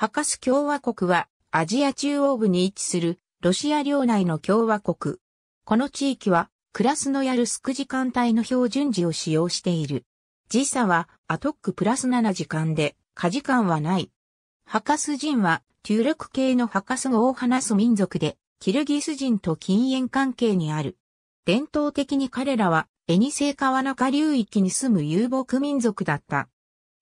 ハカス共和国はアジア中央部に位置するロシア領内の共和国。この地域はクラスノヤルスク時間帯の標準時を使用している。時差はアトックプラス7時間で、過時間はない。ハカス人は、ト力ルク系のハカス語を話す民族で、キルギス人と禁煙関係にある。伝統的に彼らは、エニセイ川中流域に住む遊牧民族だった。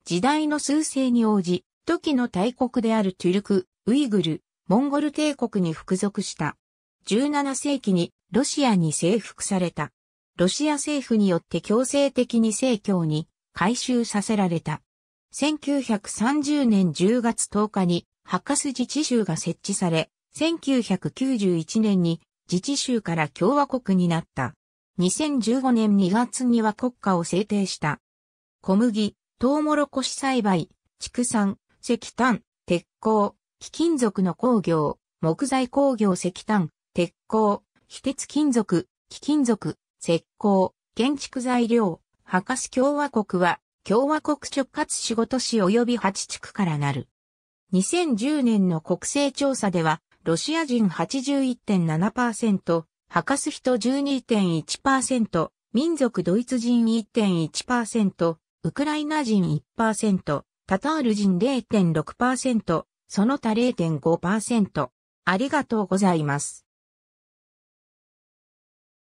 時代の数勢に応じ、時の大国であるトゥルク、ウイグル、モンゴル帝国に服属した。17世紀にロシアに征服された。ロシア政府によって強制的に政教に改修させられた。1930年10月10日に博士自治州が設置され、1991年に自治州から共和国になった。2015年2月には国家を制定した。小麦、トウモロコシ栽培、畜産、石炭、鉄鋼、貴金属の工業、木材工業石炭、鉄鋼、非鉄金属、貴金属、石膏、建築材料、博士共和国は、共和国直轄仕事市及び8地区からなる。2010年の国勢調査では、ロシア人81.7%、博士人12.1%、民族ドイツ人1.1%、ウクライナ人1%、タタール人0.6%、その他0.5%。ありがとうございます。